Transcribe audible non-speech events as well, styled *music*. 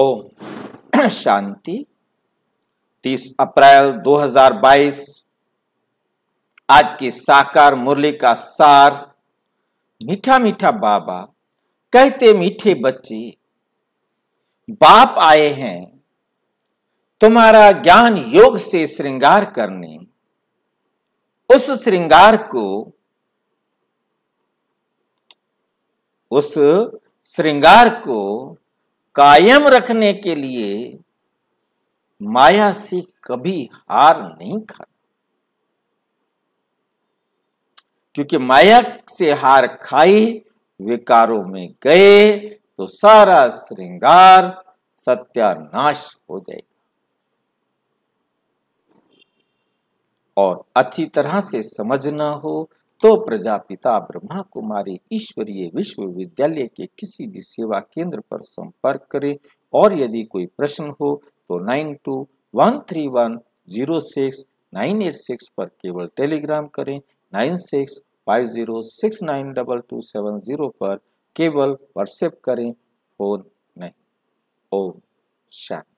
ओम *clears throat* शांति 30 अप्रैल 2022 आज की साकार मुरली का सार मीठा मीठा बाबा कहते मीठे बच्चे बाप आए हैं तुम्हारा ज्ञान योग से श्रृंगार करने उस श्रृंगार को उस श्रृंगार को कायम रखने के लिए माया से कभी हार नहीं खा क्योंकि माया से हार खाई विकारों में गए तो सारा श्रृंगार सत्यानाश हो जाएगा और अच्छी तरह से समझना हो तो प्रजापिता ब्रह्मा कुमारी ईश्वरीय विश्वविद्यालय के किसी भी सेवा केंद्र पर संपर्क करें और यदि कोई प्रश्न हो तो nine two one three one zero six nine eight six पर केवल टेलीग्राम करें nine six five zero six nine double two seven zero पर केवल व्हाट्सएप करें फोन नहीं ओम शांति